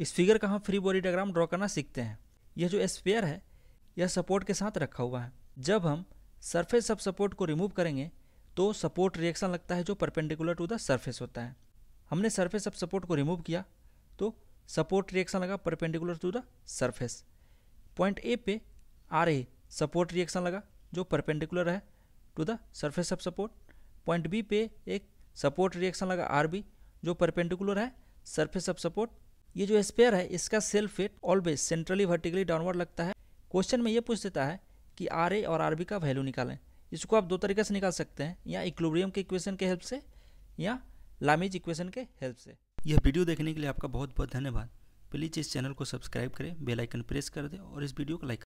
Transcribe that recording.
इस फिगर का हम फ्री बॉडी डायग्राम ड्रॉ करना सीखते हैं यह जो स्पेयर है यह सपोर्ट के साथ रखा हुआ है जब हम सरफेस ऑफ सपोर्ट को रिमूव करेंगे तो सपोर्ट रिएक्शन लगता है जो परपेंडिकुलर टू द सरफेस होता है हमने सरफेस ऑफ सपोर्ट को रिमूव किया तो सपोर्ट रिएक्शन लगा perpendicular to the surface point A पे आ रही सपोर्ट रिएक्शन लगा जो परपेंडिकुलर है to the surface of support point B पे एक सपोर्ट रिएक्शन लगा आर बी जो परपेंडिकुलर है सरफेस ऑफ सपोर्ट ये जो स्पेयर है इसका self weight always centrally vertically downward लगता है क्वेश्चन में ये पूछ देता है कि आर ए और आर का वैल्यू निकालें इसको आप दो तरीके से निकाल सकते हैं या इक्लोब्रियम के इक्वेशन के हेल्प से या लामिज इक्वेशन के हेल्प से यह वीडियो देखने के लिए आपका बहुत बहुत धन्यवाद प्लीज़ इस चैनल को सब्सक्राइब करें बेल आइकन प्रेस कर दें और इस वीडियो को लाइक